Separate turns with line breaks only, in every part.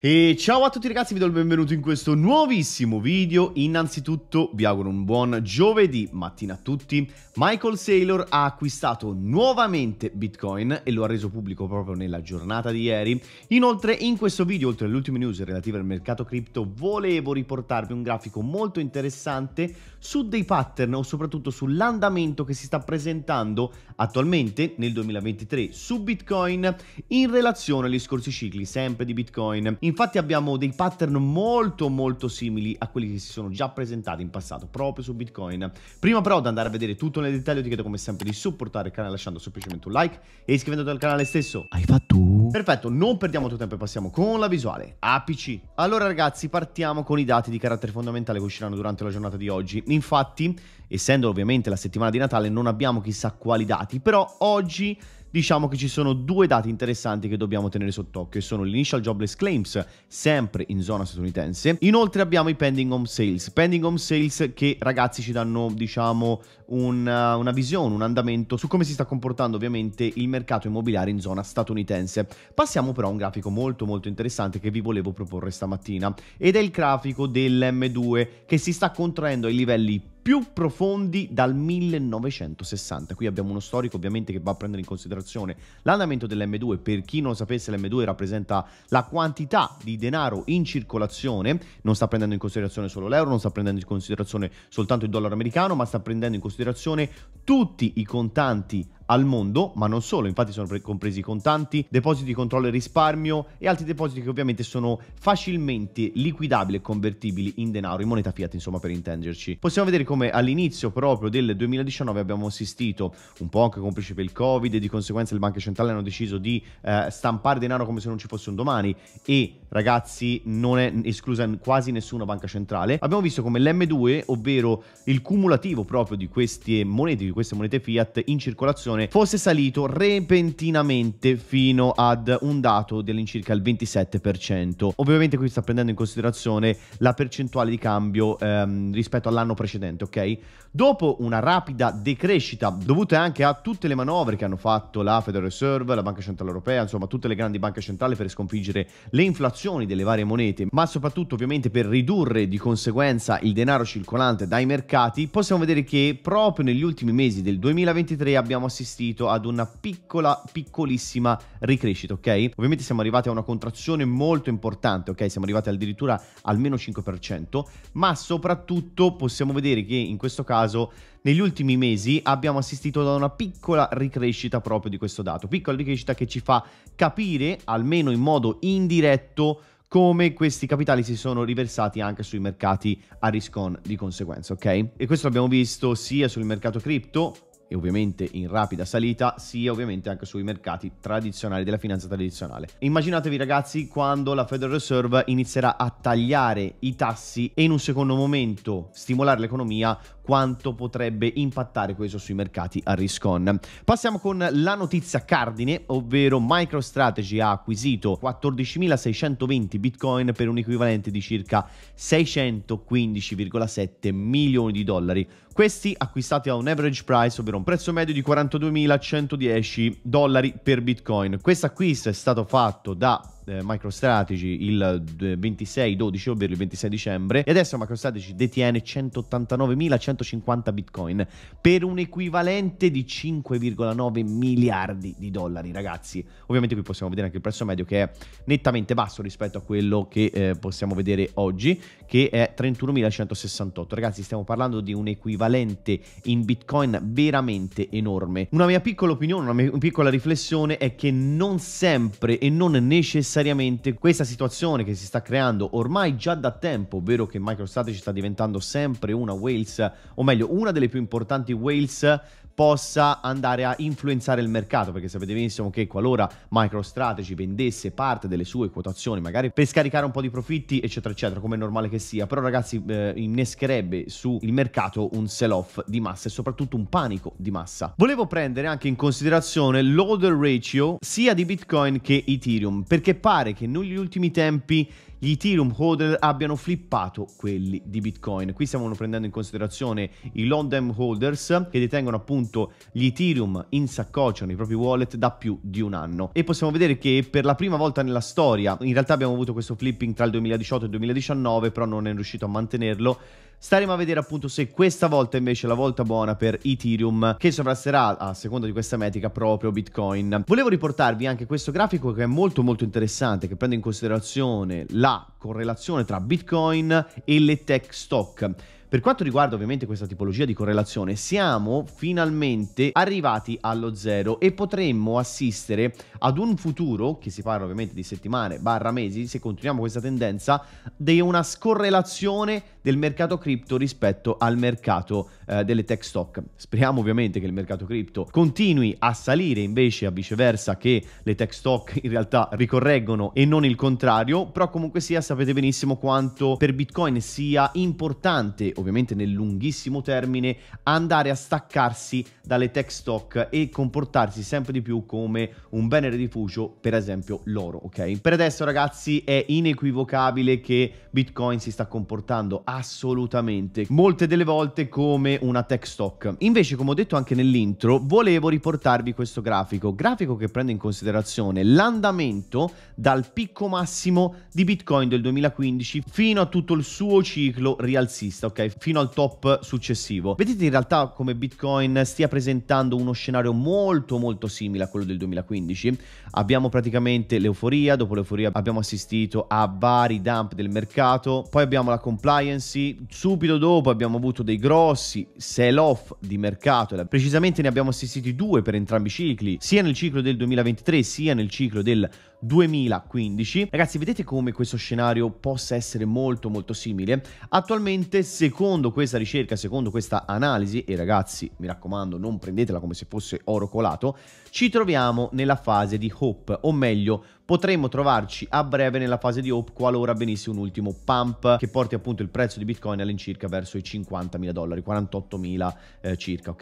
E ciao a tutti ragazzi, vi do il benvenuto in questo nuovissimo video. Innanzitutto vi auguro un buon giovedì mattina a tutti. Michael Saylor ha acquistato nuovamente Bitcoin e lo ha reso pubblico proprio nella giornata di ieri. Inoltre in questo video, oltre alle ultime news relative al mercato cripto, volevo riportarvi un grafico molto interessante su dei pattern o soprattutto sull'andamento che si sta presentando attualmente nel 2023 su Bitcoin in relazione agli scorsi cicli sempre di Bitcoin. Infatti abbiamo dei pattern molto molto simili a quelli che si sono già presentati in passato proprio su Bitcoin. Prima però di andare a vedere tutto nel dettaglio ti chiedo come sempre di supportare il canale lasciando semplicemente un like e iscrivendoti al canale stesso. Hai fatto? Perfetto, non perdiamo tutto tempo e passiamo con la visuale APC. Allora ragazzi partiamo con i dati di carattere fondamentale che usciranno durante la giornata di oggi. Infatti essendo ovviamente la settimana di Natale non abbiamo chissà quali dati, però oggi diciamo che ci sono due dati interessanti che dobbiamo tenere sott'occhio sono l'initial jobless claims sempre in zona statunitense inoltre abbiamo i pending home sales pending home sales che ragazzi ci danno diciamo una, uh, una visione un andamento su come si sta comportando ovviamente il mercato immobiliare in zona statunitense passiamo però a un grafico molto molto interessante che vi volevo proporre stamattina ed è il grafico dell'M2 che si sta contraendo ai livelli più profondi dal 1960. Qui abbiamo uno storico ovviamente che va a prendere in considerazione l'andamento dell'M2. Per chi non lo sapesse l'M2 rappresenta la quantità di denaro in circolazione, non sta prendendo in considerazione solo l'euro, non sta prendendo in considerazione soltanto il dollaro americano, ma sta prendendo in considerazione tutti i contanti al mondo, ma non solo, infatti sono compresi contanti, depositi, di controllo e risparmio e altri depositi che ovviamente sono facilmente liquidabili e convertibili in denaro, in moneta fiat insomma per intenderci. Possiamo vedere come all'inizio proprio del 2019 abbiamo assistito, un po' anche complice per il Covid e di conseguenza le banche centrali hanno deciso di eh, stampare denaro come se non ci fosse un domani e ragazzi non è esclusa quasi nessuna banca centrale. Abbiamo visto come l'M2, ovvero il cumulativo proprio di queste monete, di queste monete fiat in circolazione inflazione fosse salito repentinamente fino ad un dato dell'incirca il 27%. Ovviamente qui sta prendendo in considerazione la percentuale di cambio ehm, rispetto all'anno precedente, ok? Dopo una rapida decrescita dovuta anche a tutte le manovre che hanno fatto la Federal Reserve, la Banca Centrale Europea, insomma tutte le grandi banche centrali per sconfiggere le inflazioni delle varie monete, ma soprattutto ovviamente per ridurre di conseguenza il denaro circolante dai mercati, possiamo vedere che proprio negli ultimi mesi del 2023 abbiamo assistito assistito ad una piccola, piccolissima ricrescita, ok? Ovviamente siamo arrivati a una contrazione molto importante, ok? Siamo arrivati addirittura al meno 5%, ma soprattutto possiamo vedere che in questo caso negli ultimi mesi abbiamo assistito ad una piccola ricrescita proprio di questo dato, piccola ricrescita che ci fa capire, almeno in modo indiretto, come questi capitali si sono riversati anche sui mercati a risk on di conseguenza, ok? E questo l'abbiamo visto sia sul mercato cripto e ovviamente in rapida salita, sia ovviamente anche sui mercati tradizionali della finanza tradizionale. Immaginatevi ragazzi quando la Federal Reserve inizierà a tagliare i tassi e in un secondo momento stimolare l'economia quanto potrebbe impattare questo sui mercati a risk-on. Passiamo con la notizia cardine, ovvero MicroStrategy ha acquisito 14.620 bitcoin per un equivalente di circa 615,7 milioni di dollari. Questi acquistati a un average price, ovvero un prezzo medio di 42.110 dollari per bitcoin. Questo acquisto è stato fatto da eh, MicroStrategy il 26-12, eh, ovvero il 26 dicembre, e adesso MicroStrategy detiene 189.150 bitcoin per un equivalente di 5,9 miliardi di dollari, ragazzi. Ovviamente qui possiamo vedere anche il prezzo medio che è nettamente basso rispetto a quello che eh, possiamo vedere oggi, che è 31.168. Ragazzi, stiamo parlando di un equivalente in bitcoin veramente enorme. Una mia piccola opinione, una mia piccola riflessione è che non sempre e non necessariamente seriamente questa situazione che si sta creando ormai già da tempo, ovvero che MicroStrategy sta diventando sempre una Wales, o meglio, una delle più importanti Wales possa andare a influenzare il mercato, perché sapete benissimo che qualora MicroStrategy vendesse parte delle sue quotazioni, magari per scaricare un po' di profitti, eccetera, eccetera, come è normale che sia, però ragazzi eh, innescherebbe sul mercato un sell-off di massa e soprattutto un panico di massa. Volevo prendere anche in considerazione l'order ratio sia di Bitcoin che Ethereum, perché pare che negli ultimi tempi gli Ethereum holder abbiano flippato quelli di Bitcoin. Qui stiamo prendendo in considerazione i long term holders che detengono appunto gli Ethereum in saccoccia nei propri wallet da più di un anno. E possiamo vedere che per la prima volta nella storia, in realtà abbiamo avuto questo flipping tra il 2018 e il 2019, però non è riuscito a mantenerlo Staremo a vedere appunto se questa volta invece è la volta buona per Ethereum che sovrasterà a seconda di questa metrica proprio Bitcoin. Volevo riportarvi anche questo grafico che è molto molto interessante che prende in considerazione la correlazione tra Bitcoin e le tech stock. Per quanto riguarda ovviamente questa tipologia di correlazione, siamo finalmente arrivati allo zero e potremmo assistere ad un futuro, che si parla ovviamente di settimane barra mesi, se continuiamo questa tendenza, di una scorrelazione del mercato cripto rispetto al mercato eh, delle tech stock. Speriamo ovviamente che il mercato cripto continui a salire invece a viceversa che le tech stock in realtà ricorreggono e non il contrario, però comunque sia sapete benissimo quanto per Bitcoin sia importante ovviamente nel lunghissimo termine andare a staccarsi dalle tech stock e comportarsi sempre di più come un bene rifugio, per esempio l'oro, ok? Per adesso ragazzi è inequivocabile che Bitcoin si sta comportando assolutamente molte delle volte come una tech stock. Invece, come ho detto anche nell'intro, volevo riportarvi questo grafico, grafico che prende in considerazione l'andamento dal picco massimo di Bitcoin del 2015 fino a tutto il suo ciclo rialzista, ok? Fino al top successivo. Vedete in realtà come Bitcoin stia presentando uno scenario molto molto simile a quello del 2015. Abbiamo praticamente l'euforia, dopo l'euforia abbiamo assistito a vari dump del mercato, poi abbiamo la compliance, subito dopo abbiamo avuto dei grossi sell off di mercato, precisamente ne abbiamo assistiti due per entrambi i cicli, sia nel ciclo del 2023 sia nel ciclo del 2015. Ragazzi, vedete come questo scenario possa essere molto molto simile? Attualmente, secondo secondo questa ricerca, secondo questa analisi, e ragazzi mi raccomando non prendetela come se fosse oro colato, ci troviamo nella fase di Hope, o meglio potremmo trovarci a breve nella fase di Hope qualora venisse un ultimo pump che porti appunto il prezzo di Bitcoin all'incirca verso i 50.000 dollari, 48.000 eh, circa, ok?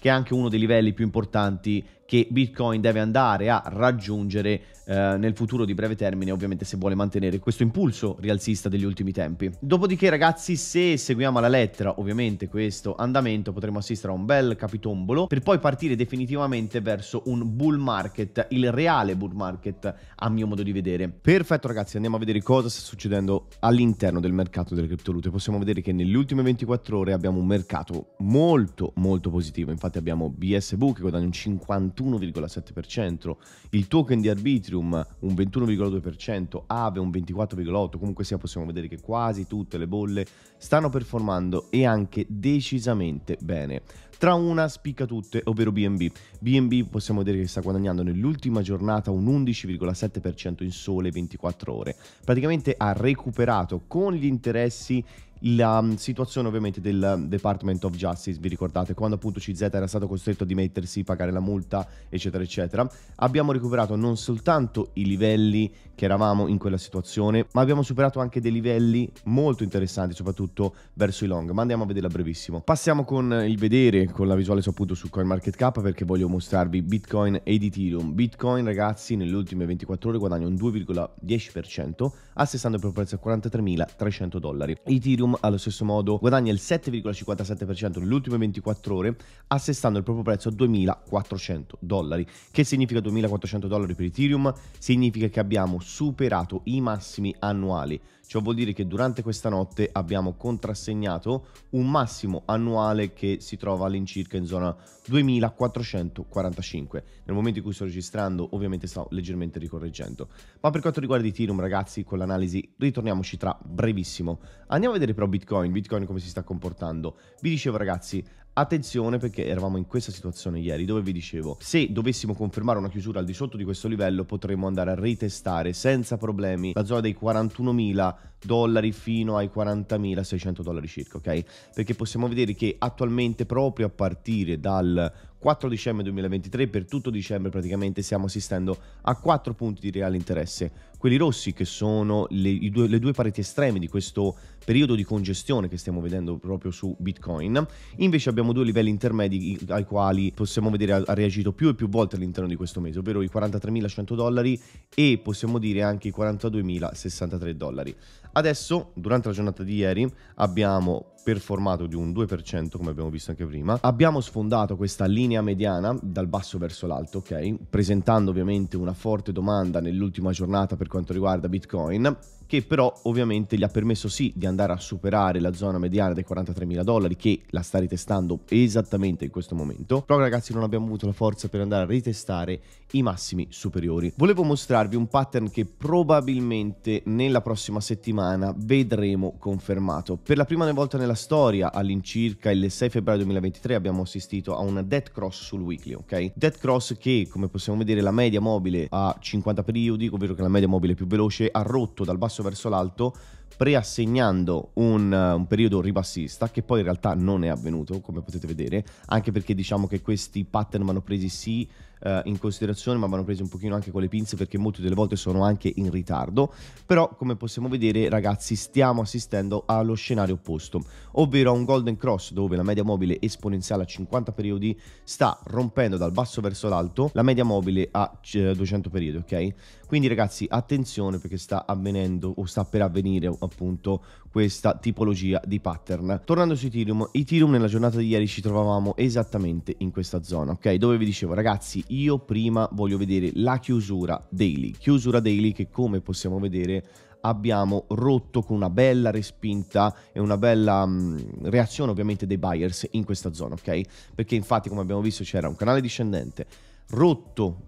Che è anche uno dei livelli più importanti che Bitcoin deve andare a raggiungere eh, nel futuro di breve termine, ovviamente se vuole mantenere questo impulso rialzista degli ultimi tempi. Dopodiché ragazzi, se seguiamo alla lettera ovviamente questo andamento, potremo assistere a un bel capitombolo per poi partire definitivamente verso un bull market, il reale bull market a mio modo di vedere. Perfetto ragazzi, andiamo a vedere cosa sta succedendo all'interno del mercato delle criptovalute. Possiamo vedere che nelle ultime 24 ore abbiamo un mercato molto molto positivo, infatti abbiamo BSV che guadagna un 50 41,7%, il token di Arbitrium un 21,2%, Ave un 24,8%, comunque sia possiamo vedere che quasi tutte le bolle stanno performando e anche decisamente bene. Tra una spicca tutte, ovvero BNB. BNB possiamo vedere che sta guadagnando nell'ultima giornata un 11,7% in sole 24 ore. Praticamente ha recuperato con gli interessi la mm, situazione ovviamente del Department of Justice, vi ricordate, quando appunto CZ era stato costretto a dimettersi, pagare la multa, eccetera, eccetera, abbiamo recuperato non soltanto i livelli che eravamo in quella situazione, ma abbiamo superato anche dei livelli molto interessanti, soprattutto verso i long, ma andiamo a vederla brevissimo. Passiamo con il vedere, con la visuale so, appunto su CoinMarketCap perché voglio mostrarvi Bitcoin ed Ethereum. Bitcoin ragazzi nelle ultime 24 ore guadagna un 2,10% assestando il proprio prezzo a 43.300 dollari. Ethereum Ethereum allo stesso modo guadagna il 7,57% nelle ultime 24 ore, assestando il proprio prezzo a 2.400 dollari. Che significa 2.400 dollari per Ethereum? Significa che abbiamo superato i massimi annuali. Ciò vuol dire che durante questa notte abbiamo contrassegnato un massimo annuale che si trova all'incirca in zona 2445. Nel momento in cui sto registrando ovviamente sto leggermente ricorreggendo. Ma per quanto riguarda Ethereum ragazzi con l'analisi ritorniamoci tra brevissimo. Andiamo a vedere pro Bitcoin, Bitcoin come si sta comportando. Vi dicevo ragazzi, attenzione perché eravamo in questa situazione ieri dove vi dicevo, se dovessimo confermare una chiusura al di sotto di questo livello potremmo andare a ritestare senza problemi la zona dei 41.000 dollari fino ai 40.600 dollari circa, ok? Perché possiamo vedere che attualmente proprio a partire dal 4 dicembre 2023 per tutto dicembre praticamente stiamo assistendo a 4 punti di reale interesse quelli rossi che sono le due, le due pareti estreme di questo periodo di congestione che stiamo vedendo proprio su Bitcoin. Invece abbiamo due livelli intermedi ai quali possiamo vedere ha reagito più e più volte all'interno di questo mese, ovvero i 43.100 dollari e possiamo dire anche i 42.063 dollari. Adesso, durante la giornata di ieri, abbiamo performato di un 2% come abbiamo visto anche prima, abbiamo sfondato questa linea mediana dal basso verso l'alto, ok? Presentando ovviamente una forte domanda nell'ultima giornata per per quanto riguarda Bitcoin, che però ovviamente gli ha permesso sì di andare a superare la zona mediana dei 43.000 dollari che la sta ritestando esattamente in questo momento, però ragazzi non abbiamo avuto la forza per andare a ritestare i massimi superiori. Volevo mostrarvi un pattern che probabilmente nella prossima settimana vedremo confermato. Per la prima volta nella storia, all'incirca il 6 febbraio 2023 abbiamo assistito a una dead cross sul weekly, ok? Dead cross che, come possiamo vedere, la media mobile a 50 periodi, ovvero che la media mobile automobile più veloce ha rotto dal basso verso l'alto preassegnando un, un, periodo ribassista che poi in realtà non è avvenuto come potete vedere anche perché diciamo che questi pattern vanno presi sì eh, in considerazione, ma vanno presi un pochino anche con le pinze perché molte delle volte sono anche in ritardo. Però, come possiamo vedere, ragazzi, stiamo assistendo allo scenario opposto, ovvero a un golden cross dove la media mobile esponenziale a 50 periodi sta rompendo dal basso verso l'alto la media mobile a 200 eh, periodi, ok? Quindi ragazzi, attenzione perché sta avvenendo o sta per avvenire appunto questa tipologia di pattern. Tornando su Ethereum, Ethereum nella giornata di ieri ci trovavamo esattamente in questa zona, ok? Dove vi dicevo ragazzi, io prima voglio vedere la chiusura daily, chiusura daily che come possiamo vedere abbiamo rotto con una bella respinta e una bella mh, mm, reazione ovviamente dei buyers in questa zona, ok? Perché infatti come abbiamo visto c'era un canale discendente rotto,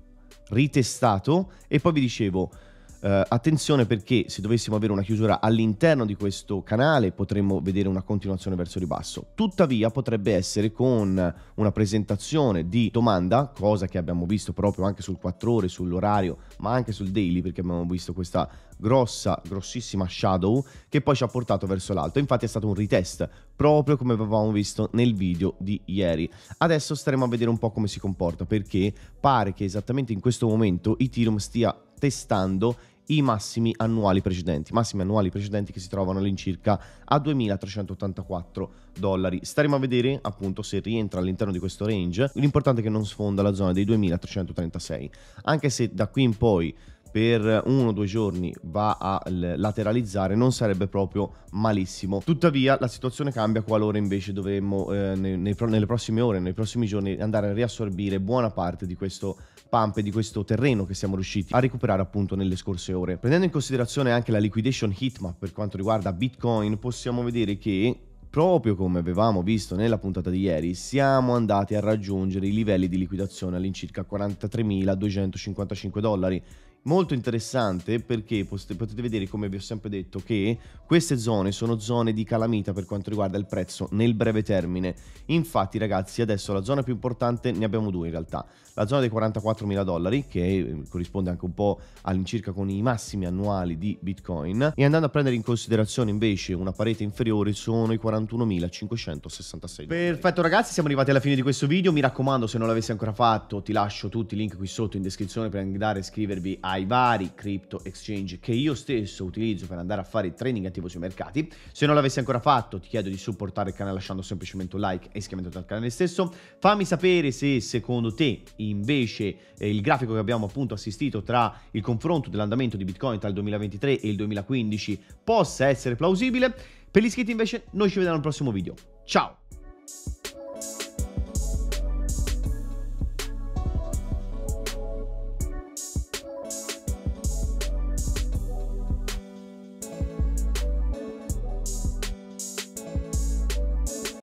ritestato e poi vi dicevo Uh, attenzione perché se dovessimo avere una chiusura all'interno di questo canale potremmo vedere una continuazione verso il ribasso. Tuttavia potrebbe essere con una presentazione di domanda, cosa che abbiamo visto proprio anche sul 4 ore, sull'orario, ma anche sul daily perché abbiamo visto questa grossa, grossissima shadow che poi ci ha portato verso l'alto. Infatti è stato un retest, proprio come avevamo visto nel video di ieri. Adesso staremo a vedere un po' come si comporta perché pare che esattamente in questo momento Ethereum stia testando i massimi annuali precedenti, massimi annuali precedenti che si trovano all'incirca a 2.384 dollari. Staremo a vedere appunto se rientra all'interno di questo range, l'importante è che non sfonda la zona dei 2.336, anche se da qui in poi per uno o due giorni va a lateralizzare non sarebbe proprio malissimo. Tuttavia la situazione cambia qualora invece dovremmo eh, nei, nei, nelle prossime ore, nei prossimi giorni andare a riassorbire buona parte di questo pump e di questo terreno che siamo riusciti a recuperare appunto nelle scorse ore. Prendendo in considerazione anche la liquidation heatmap per quanto riguarda Bitcoin possiamo vedere che proprio come avevamo visto nella puntata di ieri, siamo andati a raggiungere i livelli di liquidazione all'incirca 43.255 dollari, molto interessante perché potete vedere, come vi ho sempre detto, che queste zone sono zone di calamita per quanto riguarda il prezzo nel breve termine. Infatti, ragazzi, adesso la zona più importante ne abbiamo due in realtà. La zona dei 44.000 dollari, che corrisponde anche un po' all'incirca con i massimi annuali di Bitcoin, e andando a prendere in considerazione invece una parete inferiore sono i 41.566 Perfetto ragazzi, siamo arrivati alla fine di questo video. Mi raccomando, se non l'avessi ancora fatto, ti lascio tutti i link qui sotto in descrizione per andare a iscrivervi a ai vari crypto exchange che io stesso utilizzo per andare a fare il trading attivo sui mercati. Se non l'avessi ancora fatto, ti chiedo di supportare il canale lasciando semplicemente un like e iscrivendoti al canale stesso. Fammi sapere se secondo te invece eh, il grafico che abbiamo appunto assistito tra il confronto dell'andamento di Bitcoin tra il 2023 e il 2015 possa essere plausibile. Per gli iscritti invece noi ci vediamo al prossimo video. Ciao!